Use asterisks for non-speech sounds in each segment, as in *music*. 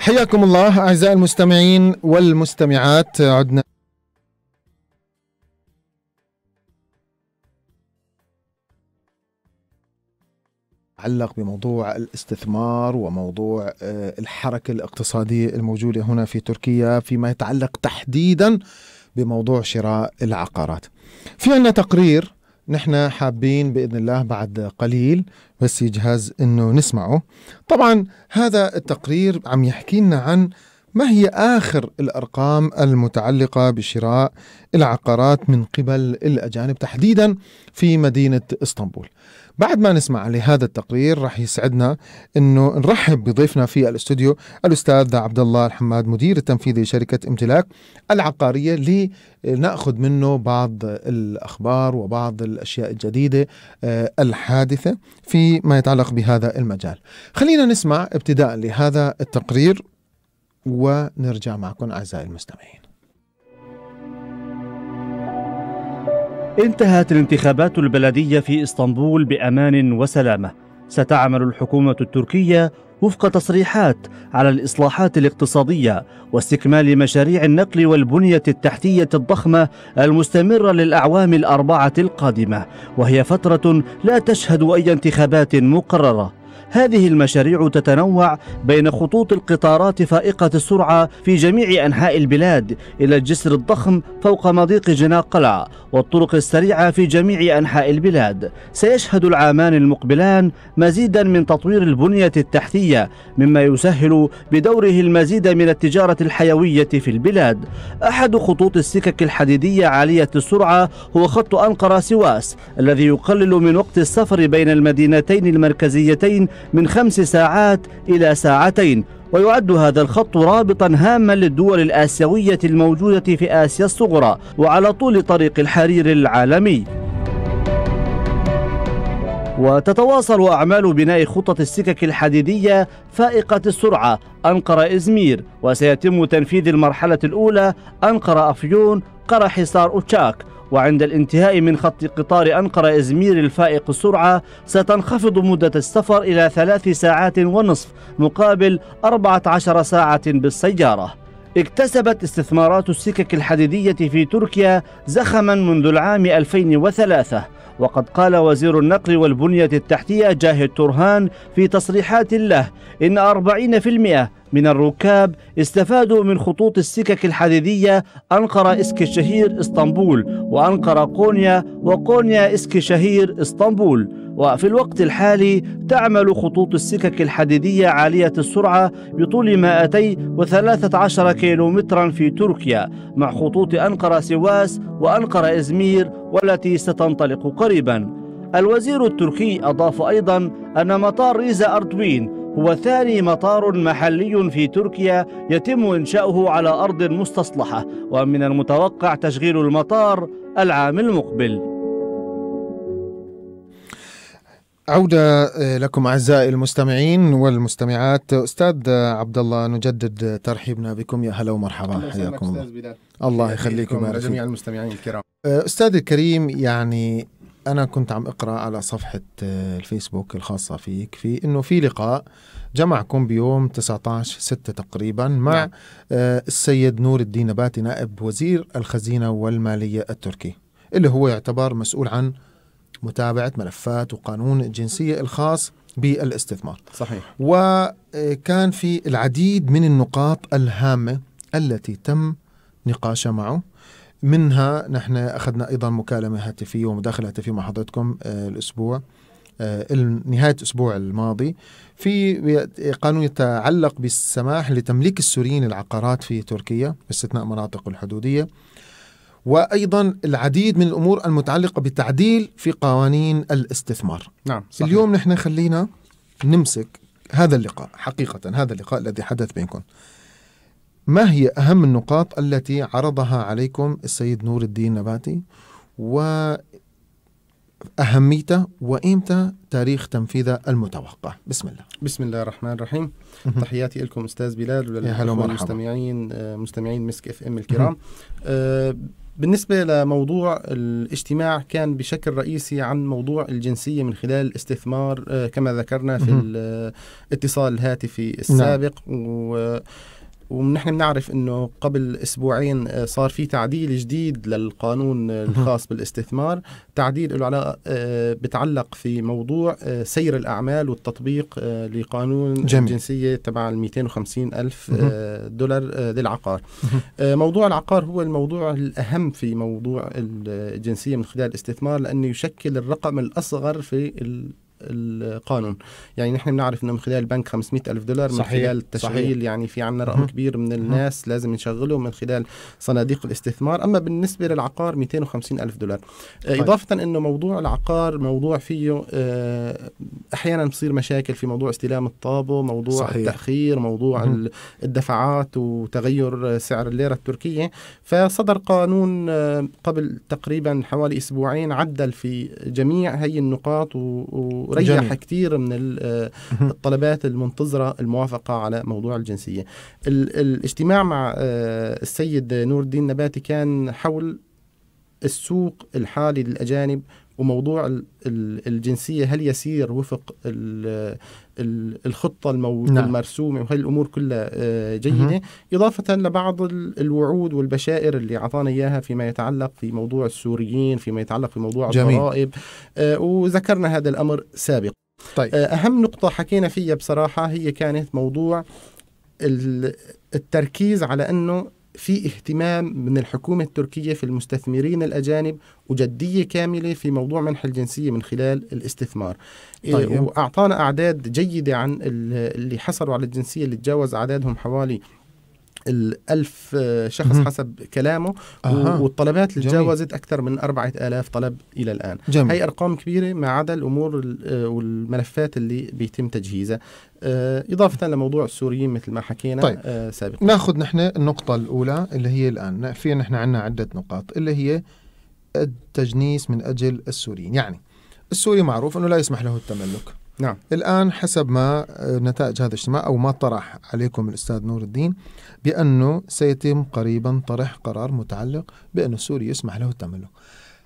حياكم الله أعزائي المستمعين والمستمعات عدنا يتعلق بموضوع الاستثمار وموضوع آه، الحركة الاقتصادية الموجودة هنا في تركيا فيما يتعلق تحديدا بموضوع شراء العقارات في عنا تقرير نحن حابين باذن الله بعد قليل بس يجهز انه نسمعه طبعا هذا التقرير عم يحكي لنا عن ما هي آخر الأرقام المتعلقة بشراء العقارات من قبل الأجانب تحديدا في مدينة إسطنبول بعد ما نسمع لهذا التقرير رح يسعدنا انه نرحب بضيفنا في الاستوديو الاستاذ عبد الله الحماد مدير التنفيذي لشركه امتلاك العقاريه لناخذ منه بعض الاخبار وبعض الاشياء الجديده آه، الحادثه فيما يتعلق بهذا المجال. خلينا نسمع ابتداء لهذا التقرير ونرجع معكم اعزائي المستمعين. انتهت الانتخابات البلدية في اسطنبول بأمان وسلامة. ستعمل الحكومة التركية وفق تصريحات على الإصلاحات الاقتصادية واستكمال مشاريع النقل والبنية التحتية الضخمة المستمرة للأعوام الأربعة القادمة، وهي فترة لا تشهد أي انتخابات مقررة. هذه المشاريع تتنوع بين خطوط القطارات فائقة السرعة في جميع أنحاء البلاد إلى الجسر الضخم فوق مضيق جناق قلعة والطرق السريعة في جميع أنحاء البلاد سيشهد العامان المقبلان مزيدا من تطوير البنية التحتية مما يسهل بدوره المزيد من التجارة الحيوية في البلاد أحد خطوط السكك الحديدية عالية السرعة هو خط أنقرة سواس الذي يقلل من وقت السفر بين المدينتين المركزيتين من خمس ساعات إلى ساعتين ويعد هذا الخط رابطا هاما للدول الآسيوية الموجودة في آسيا الصغرى وعلى طول طريق الحرير العالمي وتتواصل أعمال بناء خطة السكك الحديدية فائقة السرعة أنقرة إزمير وسيتم تنفيذ المرحلة الأولى أنقرة أفيون قرى حصار أوتشاك وعند الانتهاء من خط قطار أنقرة إزمير الفائق السرعة ستنخفض مدة السفر إلى ثلاث ساعات ونصف مقابل 14 ساعة بالسيارة اكتسبت استثمارات السكك الحديدية في تركيا زخما منذ العام 2003 وقد قال وزير النقل والبنية التحتية جاهد ترهان في تصريحات له إن 40% من الركاب استفادوا من خطوط السكك الحديدية أنقرة إسكشهير إسطنبول وأنقرة قونيا وقونيا إسكشهير إسطنبول وفي الوقت الحالي تعمل خطوط السكك الحديدية عالية السرعة بطول 213 كيلومترا في تركيا مع خطوط أنقرة سواس وأنقرة إزمير والتي ستنطلق قريبا الوزير التركي أضاف أيضا أن مطار ريزا أردوين وثاني مطار محلي في تركيا يتم إنشاؤه على أرض مستصلحة ومن المتوقع تشغيل المطار العام المقبل عودة لكم أعزائي المستمعين والمستمعات أستاذ عبد الله نجدد ترحيبنا بكم يا هلا ومرحبا حياكم الله الله يخليكم يا جميع المستمعين الكرام أستاذ الكريم يعني انا كنت عم اقرا على صفحه آه، الفيسبوك الخاصه فيك في انه في لقاء جمعكم بيوم 19 6 تقريبا مع نعم. آه، السيد نور الدين نباتي نائب وزير الخزينه والماليه التركي اللي هو يعتبر مسؤول عن متابعه ملفات وقانون الجنسيه الخاص بالاستثمار صحيح وكان في العديد من النقاط الهامه التي تم نقاشها معه منها نحن اخذنا ايضا مكالمه هاتفيه ومداخله هاتفيه مع حضرتكم آه، الاسبوع آه، نهاية الأسبوع الماضي في قانون يتعلق بالسماح لتمليك السوريين العقارات في تركيا باستثناء مناطق الحدودية وأيضا العديد من الأمور المتعلقة بتعديل في قوانين الاستثمار نعم صحيح. اليوم نحن خلينا نمسك هذا اللقاء حقيقة هذا اللقاء الذي حدث بينكم ما هي أهم النقاط التي عرضها عليكم السيد نور الدين نباتي وأهميته وإمتى تاريخ تنفيذه المتوقع بسم الله بسم الله الرحمن الرحيم تحياتي لكم أستاذ بلال وللمستمعين مستمعين مسك اف ام الكرام آه، بالنسبة لموضوع الاجتماع كان بشكل رئيسي عن موضوع الجنسية من خلال الاستثمار آه، كما ذكرنا في الاتصال آه، الهاتفي نعم. السابق نعم. و ونحن بنعرف انه قبل اسبوعين صار في تعديل جديد للقانون الخاص بالاستثمار تعديل له علاقه آه، بتعلق في موضوع آه، سير الاعمال والتطبيق آه، لقانون جميل. الجنسيه تبع ال 250 الف دولار للعقار موضوع العقار هو الموضوع الاهم في موضوع الجنسيه من خلال الاستثمار لانه يشكل الرقم الاصغر في القانون يعني نحن بنعرف انه من خلال البنك 500 الف دولار من صحيح. خلال التشغيل يعني في عندنا رقم كبير من الناس لازم نشغله من خلال صناديق الاستثمار اما بالنسبه للعقار 250 الف دولار آه، طيب. اضافه انه موضوع العقار موضوع فيه آه، احيانا بصير مشاكل في موضوع استلام الطابو موضوع صحيح. التاخير موضوع مم. الدفعات وتغير سعر الليره التركيه فصدر قانون آه، قبل تقريبا حوالي اسبوعين عدل في جميع هي النقاط و وريح جميل. كتير من الطلبات المنتظرة الموافقة على موضوع الجنسية الاجتماع مع آه، السيد نور الدين نباتي كان حول السوق الحالي للأجانب وموضوع الجنسيه هل يسير وفق الخطه نعم. المرسومه وهي الامور كلها آه، جيده اضافه لبعض الوعود والبشائر اللي اعطانا اياها فيما يتعلق في موضوع السوريين فيما يتعلق في موضوع جميل. الضرائب آه، وذكرنا هذا الامر سابقا طيب. آه، اهم نقطه حكينا فيها بصراحه هي كانت موضوع التركيز على انه في اهتمام من الحكومة التركية في المستثمرين الأجانب وجدية كاملة في موضوع منح الجنسية من خلال الاستثمار إيه، طيب. وأعطانا أعداد جيدة عن اللي حصلوا على الجنسية اللي تجاوز أعدادهم حوالي الألف آه، شخص مم. حسب كلامه أه. والطلبات اللي تجاوزت أكثر من أربعة آلاف طلب إلى الآن جميل. هي أرقام كبيرة ما عدا الأمور آه، والملفات اللي بيتم تجهيزها آه، إضافة لموضوع السوريين مثل ما حكينا طيب. سابقا ناخذ نحن النقطة الأولى اللي هي الآن في نحن عندنا عدة نقاط اللي هي التجنيس من أجل السوريين يعني السوري معروف أنه لا يسمح له التملك نعم الآن حسب ما آه، نتائج هذا الاجتماع أو ما طرح عليكم الأستاذ نور الدين بأنه سيتم قريبا طرح قرار متعلق بأن سوريا يسمح له التملك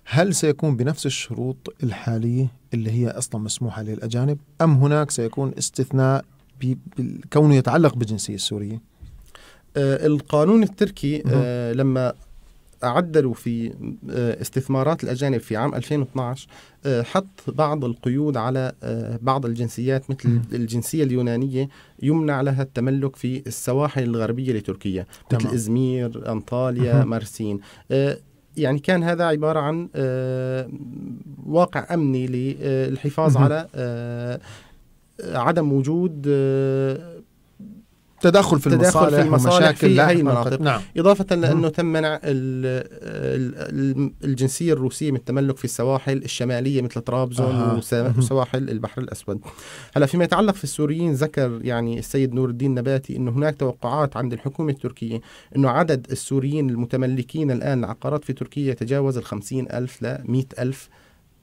هل سيكون بنفس الشروط الحالية اللي هي أصلا مسموحة للأجانب أم هناك سيكون استثناء كونه يتعلق بالجنسية السورية؟ آه، القانون التركي آه، لما عدلوا في آه، استثمارات الأجانب في عام 2012 آه، حط بعض القيود على آه، بعض الجنسيات مثل م. الجنسية اليونانية يمنع لها التملك في السواحل الغربية لتركيا تمام. مثل إزمير أنطاليا مرسين يعني كان هذا عبارة عن واقع أمني للحفاظ على عدم وجود تدخل في المصالح, تدخل في المصالح ومشاكل في هاي المناطق نعم. إضافة لأنه تم منع الجنسية الروسية من التملك في السواحل الشمالية مثل طرابزون آه. وسواحل البحر الأسود هلا فيما يتعلق في السوريين ذكر يعني السيد نور الدين نباتي أنه هناك توقعات عند الحكومة التركية أنه عدد السوريين المتملكين الآن العقارات في تركيا يتجاوز الخمسين ألف ل 100 ألف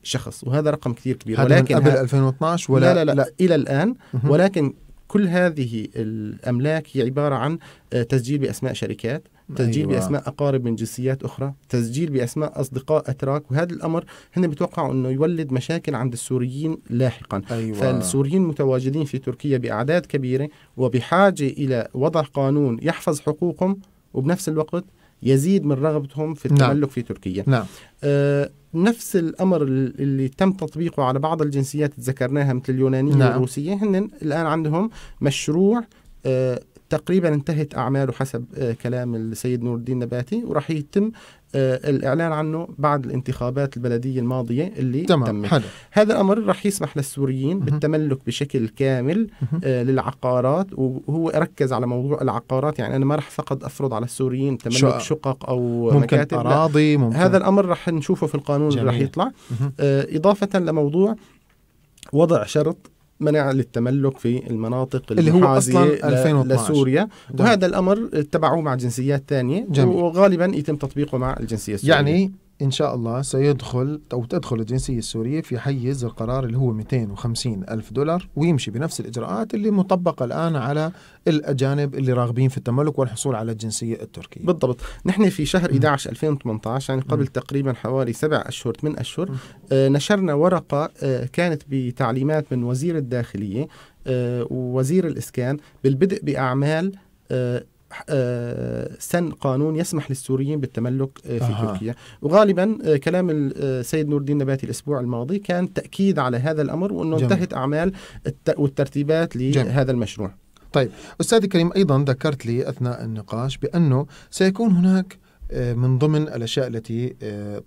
شخص وهذا رقم كثير كبير هذا ولكن من قبل 2012 ولا لا لا, لا, لا الى الان ولكن كل هذه الاملاك هي عباره عن آه، تسجيل باسماء شركات تسجيل أيوة. باسماء اقارب من جنسيات اخرى تسجيل باسماء اصدقاء اتراك وهذا الامر هن بيتوقعوا انه يولد مشاكل عند السوريين لاحقا أيوة. فالسوريين متواجدين في تركيا باعداد كبيره وبحاجه الى وضع قانون يحفظ حقوقهم وبنفس الوقت يزيد من رغبتهم في نعم. التملك نعم. في تركيا نعم. آه نفس الامر اللي تم تطبيقه على بعض الجنسيات اللي ذكرناها مثل اليونانيه نعم. والروسيه هن الان عندهم مشروع آه، تقريبا انتهت اعماله حسب آه، كلام السيد نور الدين نباتي وراح يتم آه، الاعلان عنه بعد الانتخابات البلديه الماضيه اللي تمام تمت حلو. هذا الامر راح يسمح للسوريين بالتملك بشكل كامل مه. آه، للعقارات وهو ركز على موضوع العقارات يعني انا ما راح فقط افرض على السوريين تملك شقق, شقق او ممكن مكاتب اراضي ممكن هذا الامر راح نشوفه في القانون جميل. اللي راح يطلع مه. اضافه لموضوع وضع شرط منع للتملك في المناطق اللي هو اصلا 2012 لسوريا وهذا الامر اتبعوه مع جنسيات ثانيه وغالبا يتم تطبيقه مع الجنسيه السوريه يعني إن شاء الله سيدخل أو تدخل الجنسية السورية في حيز القرار اللي هو 250 ألف دولار ويمشي بنفس الإجراءات اللي مطبقة الآن على الأجانب اللي راغبين في التملك والحصول على الجنسية التركية بالضبط نحن في شهر 11 2018 يعني قبل م. تقريبا حوالي سبع أشهر ثمان أشهر آه نشرنا ورقة آه كانت بتعليمات من وزير الداخلية آه ووزير الإسكان بالبدء بأعمال آه، آه، سن قانون يسمح للسوريين بالتملك آه، في آه. تركيا وغالبا آه، كلام السيد نور الدين نباتي الاسبوع الماضي كان تاكيد على هذا الامر وانه جميل. انتهت اعمال والترتيبات لهذا جميل. المشروع طيب استاذ كريم ايضا ذكرت لي اثناء النقاش بانه سيكون هناك من ضمن الاشياء التي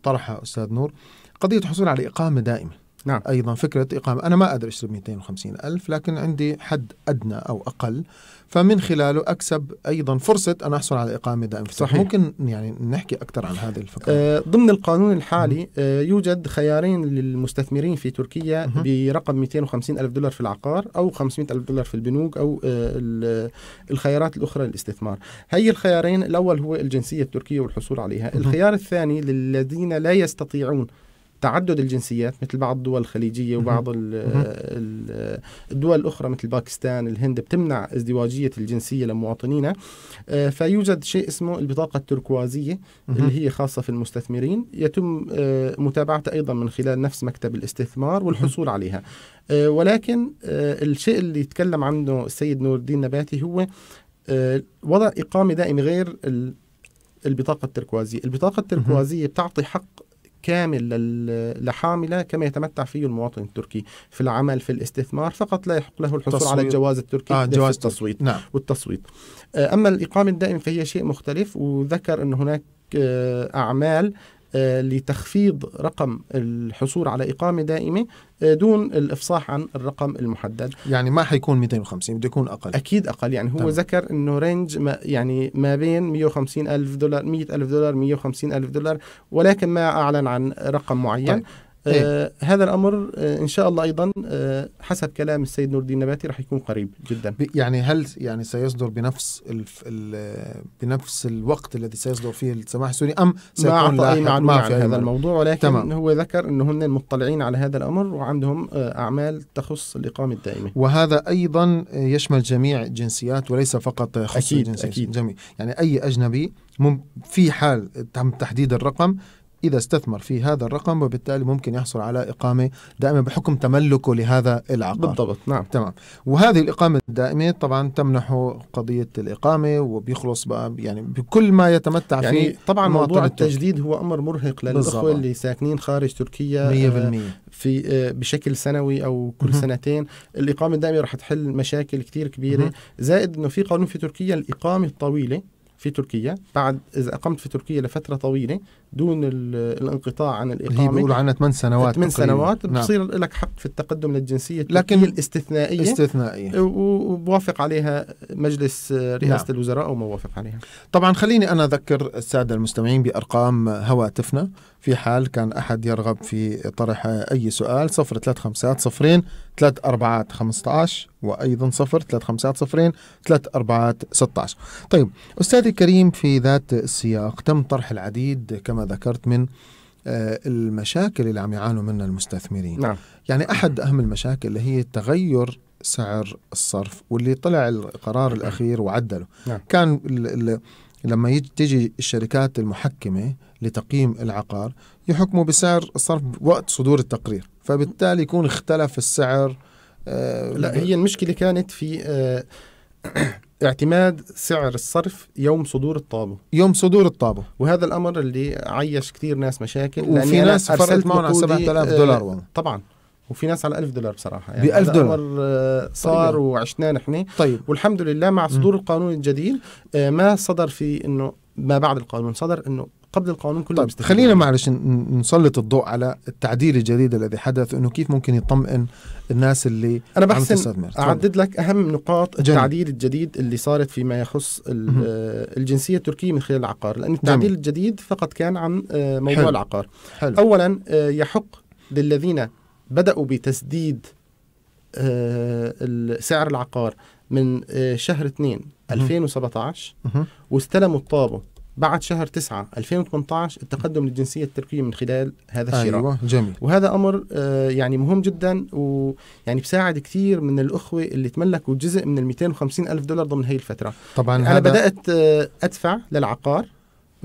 طرحها استاذ نور قضيه الحصول على اقامه دائمه نعم. ايضا فكره اقامه انا ما أدري أشرب 250 الف لكن عندي حد ادنى او اقل فمن خلاله اكسب ايضا فرصه ان احصل على اقامه دائمه صحيح ممكن يعني نحكي اكثر عن هذه الفكره آه ضمن القانون الحالي آه يوجد خيارين للمستثمرين في تركيا مه. برقم 250 الف دولار في العقار او 500 الف دولار في البنوك او آه الخيارات الاخرى للاستثمار هي الخيارين الاول هو الجنسيه التركيه والحصول عليها مه. الخيار الثاني للذين لا يستطيعون تعدد الجنسيات مثل بعض الدول الخليجية وبعض الدول الأخرى مثل باكستان الهند بتمنع ازدواجية الجنسية لمواطنينا آه، فيوجد شيء اسمه البطاقة التركوازية اللي هي خاصة في المستثمرين يتم آه، متابعتها أيضا من خلال نفس مكتب الاستثمار والحصول عليها آه، ولكن الشيء اللي يتكلم عنه السيد نور الدين نباتي هو وضع إقامة دائم غير البطاقة التركوازية البطاقة التركوازية بتعطي حق كامل لحاملة كما يتمتع فيه المواطن التركي في العمل في الاستثمار فقط لا يحق له الحصول تصويت. على الجواز التركي آه جواز التصويت نعم. والتصويت آه، أما الإقامة الدائم فهي شيء مختلف وذكر أن هناك آه، أعمال آه، لتخفيض رقم الحصول على إقامة دائمة آه، دون الإفصاح عن الرقم المحدد يعني ما حيكون 250 بده يكون أقل أكيد أقل يعني هو طبعا. ذكر أنه رينج ما يعني ما بين 150 ألف دولار 100 ألف دولار 150 ألف دولار ولكن ما أعلن عن رقم معين طبعا. إيه. آه هذا الامر آه ان شاء الله ايضا آه حسب كلام السيد نور الدين النباتي راح يكون قريب جدا يعني هل يعني سيصدر بنفس ال ال بنفس الوقت الذي سيصدر فيه السماح السوري ام سيكون لاحقا اي معلومه في هذا الموضوع ولكن تمام. هو ذكر انه هم مطلعين على هذا الامر وعندهم آه، اعمال تخص الاقامه الدائمه وهذا ايضا آه، يشمل جميع الجنسيات وليس فقط خصوصي أكيد الجنسيات أكيد. جميع يعني اي اجنبي في حال تم تحديد الرقم إذا استثمر في هذا الرقم وبالتالي ممكن يحصل على إقامة دائمة بحكم تملكه لهذا العقار بالضبط نعم تمام وهذه الإقامة الدائمة طبعا تمنحه قضية الإقامة وبيخلص بقى يعني بكل ما يتمتع يعني فيه طبعا موضوع التجديد هو أمر مرهق للإخوة اللي ساكنين خارج تركيا 100% آه، في آه، بشكل سنوي أو كل سنتين الإقامة الدائمة رح تحل مشاكل كتير كبيرة زائد أنه في قانون في تركيا الإقامة الطويلة في تركيا بعد إذا أقمت في تركيا لفترة طويلة دون الانقطاع عن الإقامة هي بيقولوا عنها 8 سنوات 8 سنوات نعم. بصير لك حق في التقدم للجنسية لكن الاستثنائية استثنائية وبوافق عليها مجلس رئاسة نعم. الوزراء أو ما وافق عليها طبعا خليني أنا أذكر السادة المستمعين بأرقام هواتفنا في حال كان أحد يرغب في طرح أي سؤال 0350 صفرين 3 15 وأيضا صفر 3 صفرين 3 16 طيب أستاذي كريم في ذات السياق تم طرح العديد كما ذكرت من آه، المشاكل اللي عم يعانوا منها المستثمرين نعم. يعني أحد أهم المشاكل اللي هي تغير سعر الصرف واللي طلع القرار نعم. الأخير وعدله نعم. كان الـ الـ لما تيجي الشركات المحكمة لتقييم العقار يحكموا بسعر الصرف وقت صدور التقرير فبالتالي يكون اختلف السعر آه لا هي المشكلة كانت في آه اعتماد سعر الصرف يوم صدور الطابة يوم صدور الطابة وهذا الأمر اللي عيش كثير ناس مشاكل وفي ناس فرقت معهم على 7000 دولار والله طبعا وفي ناس على 1000 دولار بصراحه يعني ب 1000 دولار آه، صار طيب. وعشناه نحن طيب والحمد لله مع صدور م. القانون الجديد آه، ما صدر في انه ما بعد القانون صدر انه قبل القانون كله طيب خلينا معلش نسلط الضوء على التعديل الجديد الذي حدث انه كيف ممكن يطمئن الناس اللي انا بحسن اعدد لك اهم نقاط جميل. التعديل الجديد اللي صارت فيما يخص آه، الجنسيه التركيه من خلال العقار لان التعديل جميل. الجديد فقط كان عن آه، موضوع حلو. العقار حلو. اولا آه، يحق للذين بداوا بتسديد سعر العقار من شهر 2 2017 واستلموا الطابه بعد شهر 9 2018 التقدم للجنسيه التركيه من خلال هذا الشراء ايوه جميل وهذا امر آه، يعني مهم جدا ويعني بساعد كثير من الاخوه اللي تملكوا جزء من ال 250 الف دولار ضمن هي الفتره طبعا انا بدات آه، ادفع للعقار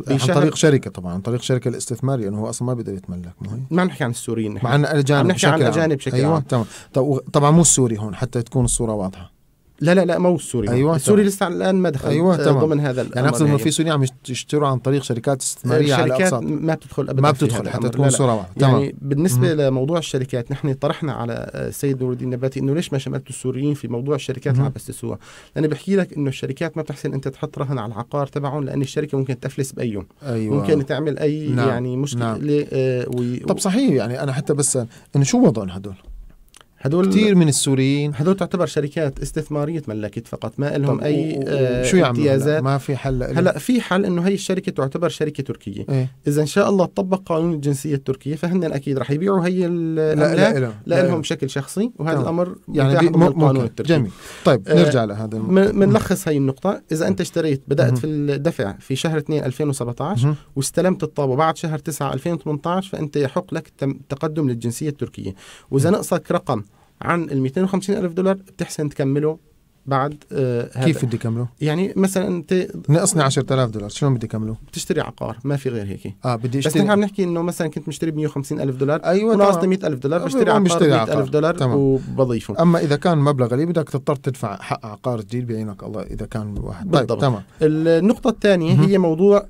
عن طريق شركه طبعا عن طريق شركه الاستثماري لانه هو اصلا ما بيقدر يتملك ما هي ما نحكي عن السوريين نحن عن الاجانب نحكي عن الاجانب بشكل أيوة، عام ايوه تمام طبعا مو السوري هون حتى تكون الصوره واضحه لا لا لا مو السوري ايوه السوري لسه الان ما دخل ايوه تمام ضمن هذا الامر يعني اقصد انه يعني. في سوري عم يشتروا عن طريق شركات استثماريه على الشركات ما بتدخل ابدا ما بتدخل حتى تكون صوره واحده يعني تمام يعني بالنسبه مم. لموضوع الشركات نحن طرحنا على السيد نور الدين النباتي انه ليش ما شملتوا السوريين في موضوع الشركات اللي عم بيأسسوها لانه بحكي لك انه الشركات ما بتحسن انت تحط رهن على العقار تبعهم لان الشركه ممكن تفلس باي يوم أيوة. ممكن تعمل اي نعم. يعني مشكله نعم. آه وي... طب صحيح يعني انا حتى بس انه شو وضعهم هدول هدول كثير من السوريين هدول تعتبر شركات استثماريه تملكت فقط ما لهم اي آه شو يعملوا ما في حل هلا في حل انه هي الشركه تعتبر شركه تركيه إيه؟ اذا ان شاء الله طبق قانون الجنسيه التركيه فهن اكيد رح يبيعوا هي الاملاك لهم بشكل شخصي وهذا طبعا. الامر يعني من القانون التركي جميل طيب آه، نرجع آه لهذا بنلخص هي النقطه اذا انت اشتريت بدات في الدفع في شهر 2 2017 واستلمت الطابه بعد شهر 9 2018 فانت يحق لك تقدم للجنسيه التركيه واذا نقصك رقم عن ال 250 الف دولار بتحسن تكمله بعد آه كيف بدي كمله؟ يعني مثلا انت ناقصني 10000 دولار شلون بدي كمله؟ بتشتري عقار ما في غير هيك اه بدي اشتري بس نحن عم نحكي انه مثلا كنت مشتري ب 150 الف دولار ايوه ناقصني 100 الف دولار أيوة، بشتري عقار 100 الف دولار تمام. وبضيفه اما اذا كان مبلغ قليل بدك تضطر تدفع حق عقار جديد بعينك الله اذا كان واحد طيب، بالضبط. طيب تمام النقطه الثانيه هي موضوع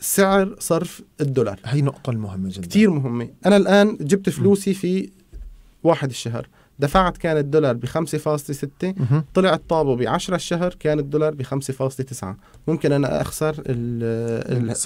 سعر صرف الدولار هي نقطة مهمة جدا كثير مهمة أنا الآن جبت فلوسي في واحد الشهر دفعت كان الدولار ب 5.6 طلع الطابو ب 10 الشهر كان الدولار ب 5.9 ممكن انا اخسر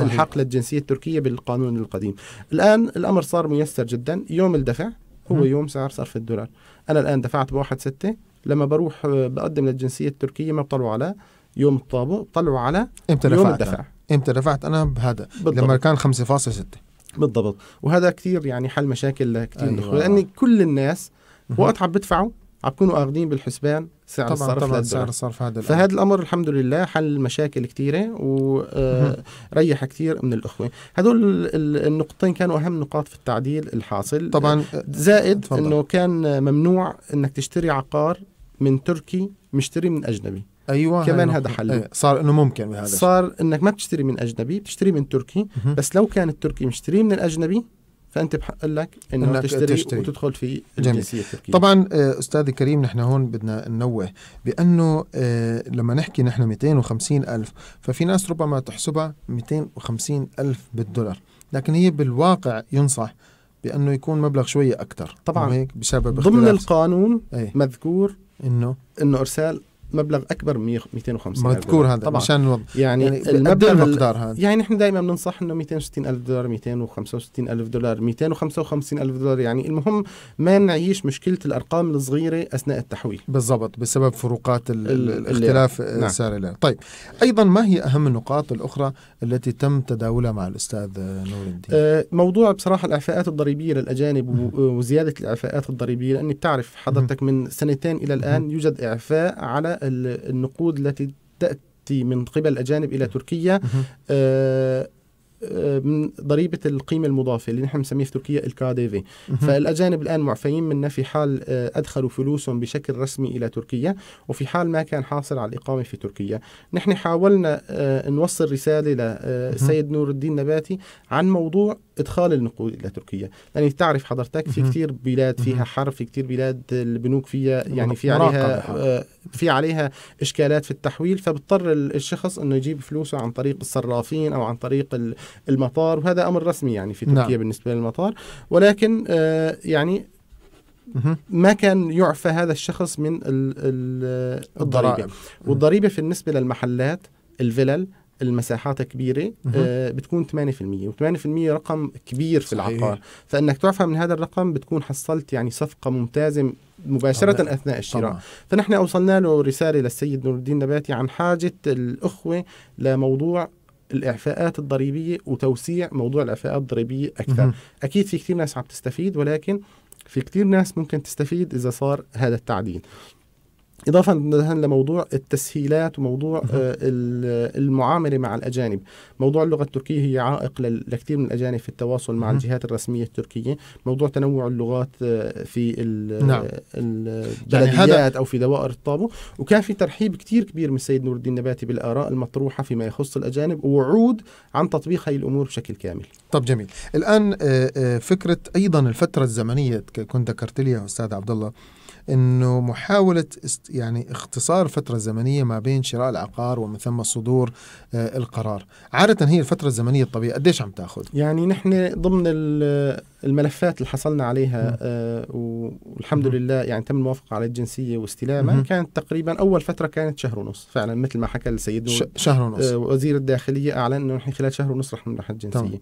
الحق للجنسيه التركيه بالقانون القديم الان الامر صار ميسر جدا يوم الدفع هو يوم سعر صرف الدولار انا الان دفعت ب 1.6 لما بروح بقدم للجنسيه التركيه ما بطلعوا على يوم الطابو بطلعوا على يوم الدفع امتى دفعت انا بهذا بالضبط. لما كان 5.6 بالضبط وهذا كثير يعني حل مشاكل لكثير أيوة. دخول لان كل الناس وقت عم بدفعوا عم بكونوا اخذين بالحسبان سعر طبعا الصرف طبعا سعر الصرف هذا فهذا الامر الحمد لله حل مشاكل كثيره وريح آه، كثير من الاخوه هذول النقطتين كانوا اهم نقاط في التعديل الحاصل طبعا زائد انه كان ممنوع انك تشتري عقار من تركي مشتري من اجنبي ايوه كمان هذا حل أيوة. صار انه ممكن بهذا صار انك ما بتشتري من اجنبي بتشتري من تركي مه. بس لو كان التركي مشتري من الاجنبي فانت بحق لك انه إنك تشتري, تشتري وتدخل في الجنسيه التركيه طبعا آه، استاذي كريم نحن هون بدنا ننوه بانه آه، لما نحكي نحن 250 الف ففي ناس ربما تحسبها 250 الف بالدولار لكن هي بالواقع ينصح بانه يكون مبلغ شويه اكثر طبعا هيك بسبب ضمن القانون أي. مذكور انه انه ارسال مبلغ اكبر من 250 مذكور هذا طبعا مشان نوضح يعني, يعني المبلغ المقدار هذا يعني نحن دائما بننصح انه 260 الف دولار 265 الف دولار 255 الف دولار يعني المهم ما نعيش مشكله الارقام الصغيره اثناء التحويل بالضبط بسبب فروقات الـ الـ الاختلاف نعم. سعر طيب ايضا ما هي اهم النقاط الاخرى التي تم تداولها مع الاستاذ نور الدين آه موضوع بصراحه الاعفاءات الضريبيه للاجانب آه، وزياده الاعفاءات الضريبيه لاني بتعرف حضرتك من سنتين الى الان يوجد اعفاء على النقود التي تأتي من قبل الأجانب إلى تركيا آه، آه، من ضريبة القيمة المضافة اللي نحن نسميه في تركيا الكاديفي فالأجانب الآن معفيين منا في حال آه، أدخلوا فلوسهم بشكل رسمي إلى تركيا وفي حال ما كان حاصل على الإقامة في تركيا نحن حاولنا نوصل رسالة للسيد نور الدين نباتي عن موضوع ادخال النقود الى تركيا يعني تعرف حضرتك في كثير بلاد فيها حرب في كثير بلاد البنوك فيها يعني في عليها آه، في عليها اشكالات في التحويل فبضطر الشخص انه يجيب فلوسه عن طريق الصرافين او عن طريق المطار وهذا امر رسمي يعني في نعم. تركيا نعم. بالنسبه للمطار ولكن آه، يعني ما كان يعفى هذا الشخص من الضريبه والضريبه بالنسبه للمحلات الفلل المساحات كبيره آه بتكون 8% و8% رقم كبير في صحيح. العقار فانك تعفى من هذا الرقم بتكون حصلت يعني صفقه ممتازه مباشرة طبعا. أثناء الشراء طبعا. فنحن أوصلنا له رسالة للسيد نور الدين نباتي عن حاجة الأخوة لموضوع الإعفاءات الضريبية وتوسيع موضوع الإعفاءات الضريبية أكثر م- أكيد في كثير ناس عم تستفيد ولكن في كثير ناس ممكن تستفيد إذا صار هذا التعديل إضافة لموضوع التسهيلات وموضوع آه، المعاملة مع الأجانب موضوع اللغة التركية هي عائق لكثير من الأجانب في التواصل مع الجهات الرسمية التركية موضوع تنوع اللغات آه، في نعم. يعني البلديات يعني أو في دوائر الطابو وكان في ترحيب كثير كبير من السيد نور الدين نباتي بالآراء المطروحة فيما يخص الأجانب ووعود عن تطبيق هذه الأمور بشكل كامل طب جميل الآن آه، فكرة أيضا الفترة الزمنية كنت ذكرت لي يا أستاذ عبد الله انه محاوله يعني اختصار فتره زمنيه ما بين شراء العقار ومن ثم صدور آه القرار عاده هي الفتره الزمنيه الطبيعيه قديش عم تاخذ يعني نحن ضمن الملفات اللي حصلنا عليها آه والحمد م. لله يعني تم الموافقه على الجنسيه واستلامها كانت تقريبا اول فتره كانت شهر ونص فعلا مثل ما حكى السيد شهر ونص آه وزير الداخليه اعلن انه نحن خلال شهر ونص رح نمنح الجنسيه طبعا.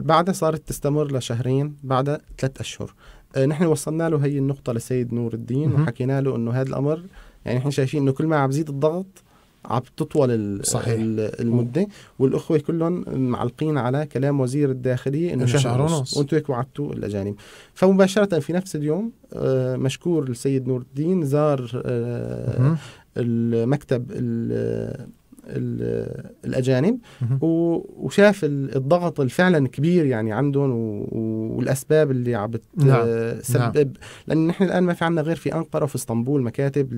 بعدها صارت تستمر لشهرين بعدها ثلاث أشهر آه، نحن وصلنا له هي النقطة لسيد نور الدين وحكينا له انه هذا الامر يعني نحن شايفين انه كل ما عم بزيد الضغط عم تطول صحيح. المده والاخوه كلهم معلقين على كلام وزير الداخليه انه شهر ونص وانتم هيك وعدتوا الاجانب فمباشره في نفس اليوم آه، مشكور السيد نور الدين زار آه، المكتب الاجانب وشاف الضغط الفعلا كبير يعني عندهم والاسباب اللي عم بتسبب نعم. آه، نعم. لان نحن الان ما في عندنا غير في انقره وفي اسطنبول مكاتب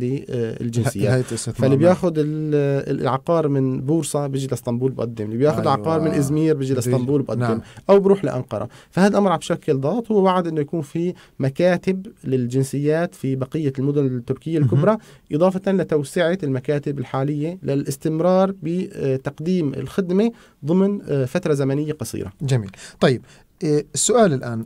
للجنسيات آه، فاللي بياخذ العقار من بورصه بيجي لاسطنبول بقدم اللي بياخذ أيوة. عقار من ازمير بيجي لاسطنبول بقدم نعم. او بروح لانقره فهذا الامر عم بشكل ضغط هو وعد انه يكون في مكاتب للجنسيات في بقيه المدن التركيه الكبرى اضافه لتوسعه المكاتب الحاليه للاستمرار القرار بتقديم الخدمه ضمن آه، فتره زمنيه قصيره. جميل. طيب آه، السؤال الان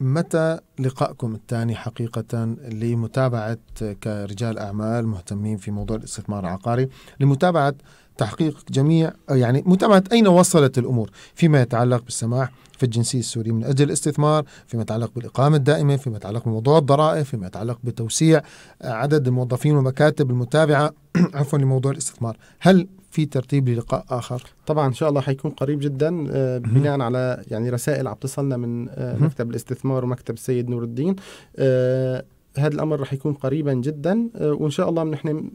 متى لقائكم الثاني حقيقة لمتابعة آه، كرجال أعمال مهتمين في موضوع الاستثمار العقاري لمتابعة تحقيق جميع يعني متابعة أين وصلت الأمور فيما يتعلق بالسماح في الجنسية السورية من أجل الاستثمار فيما يتعلق بالإقامة الدائمة فيما يتعلق بموضوع الضرائب فيما يتعلق بتوسيع عدد الموظفين والمكاتب المتابعة *coughs* عفوا لموضوع الاستثمار هل في ترتيب للقاء اخر طبعا ان شاء الله حيكون قريب جدا آه، بناء على يعني رسائل عم تصلنا من آه، مكتب الاستثمار ومكتب السيد نور الدين آه، هذا الامر رح يكون قريبا جدا وان شاء الله نحن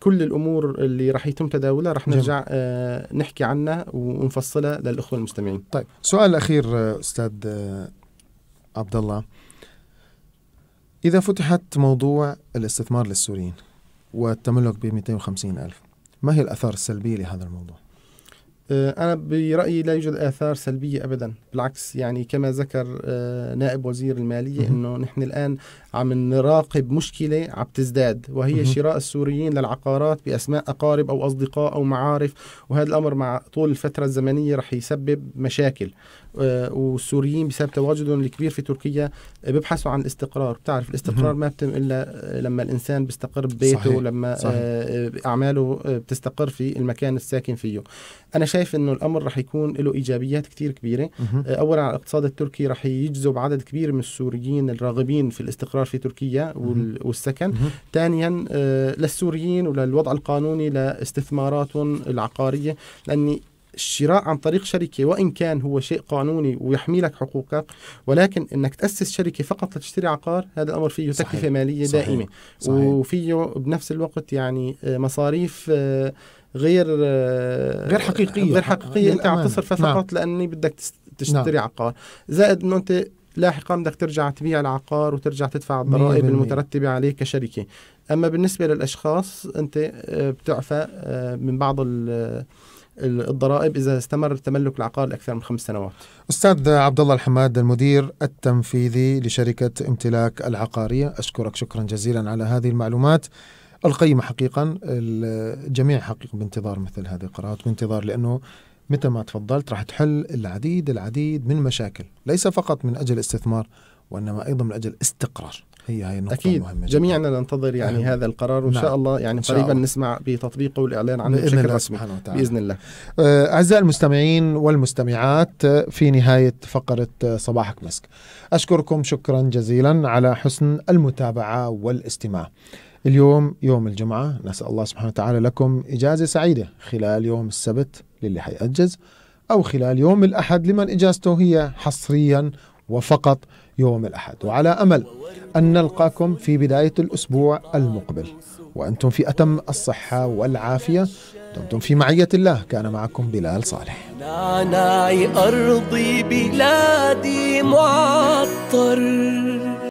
كل الامور اللي رح يتم تداولها رح نرجع نحكي عنها ونفصلها للاخوه المستمعين طيب سؤال اخير استاذ عبد الله اذا فتحت موضوع الاستثمار للسوريين والتملك ب 250 ألف ما هي الآثار السلبية لهذا الموضوع؟ آه، أنا برأيي لا يوجد آثار سلبية أبدا بالعكس يعني كما ذكر آه، نائب وزير المالية أنه نحن الآن عم نراقب مشكلة عم تزداد وهي شراء السوريين للعقارات بأسماء أقارب أو أصدقاء أو معارف وهذا الأمر مع طول الفترة الزمنية رح يسبب مشاكل آه، والسوريين بسبب تواجدهم الكبير في تركيا آه، بيبحثوا عن الاستقرار بتعرف الاستقرار ما بتم الا لما الانسان بيستقر ببيته صحيح. لما آه، صحيح. اعماله بتستقر في المكان الساكن فيه انا شايف انه الامر رح يكون له ايجابيات كثير كبيره اولا على الاقتصاد التركي رح يجذب عدد كبير من السوريين الراغبين في الاستقرار في تركيا والسكن ثانيا للسوريين وللوضع القانوني لاستثماراتهم العقاريه لاني الشراء عن طريق شركة وإن كان هو شيء قانوني ويحمي لك حقوقك ولكن أنك تأسس شركة فقط لتشتري عقار هذا الأمر فيه تكلفة مالية صحيح. دائمة صحيح. وفيه بنفس الوقت يعني آه، مصاريف آه، غير آه، غير حقيقية غير حقيقية نعم، أنت عم تصرفها فقط نعم. لأني بدك تشتري نعم. عقار زائد أنه أنت لاحقا بدك ترجع تبيع العقار وترجع تدفع الضرائب المترتبة عليه كشركة أما بالنسبة للأشخاص أنت بتعفى من بعض الضرائب اذا استمر تملك العقار لاكثر من خمس سنوات. استاذ عبد الله الحماد المدير التنفيذي لشركه امتلاك العقاريه، اشكرك شكرا جزيلا على هذه المعلومات. القيمة حقيقا الجميع حقيقة بانتظار مثل هذه القرارات بانتظار لأنه مثل ما تفضلت راح تحل العديد العديد من المشاكل ليس فقط من أجل استثمار وإنما أيضا من أجل استقرار هي هي نقطة أكيد جدا. جميعنا ننتظر يعني أهم. نعم. هذا القرار وإن نعم. شاء الله يعني قريبا نسمع بتطبيقه والإعلان عنه بشكل الله رسمي سبحانه وتعالى. بإذن الله آه، أعزائي المستمعين والمستمعات آه، في نهاية فقرة آه، صباحك مسك أشكركم شكرا جزيلا على حسن المتابعة والاستماع اليوم يوم الجمعة نسأل الله سبحانه وتعالى لكم إجازة سعيدة خلال يوم السبت للي حيأجز أو خلال يوم الأحد لمن إجازته هي حصريا وفقط يوم الأحد وعلى أمل أن نلقاكم في بداية الأسبوع المقبل وأنتم في أتم الصحة والعافية دمتم في معية الله كان معكم بلال صالح نعناع أرضي بلادي معطر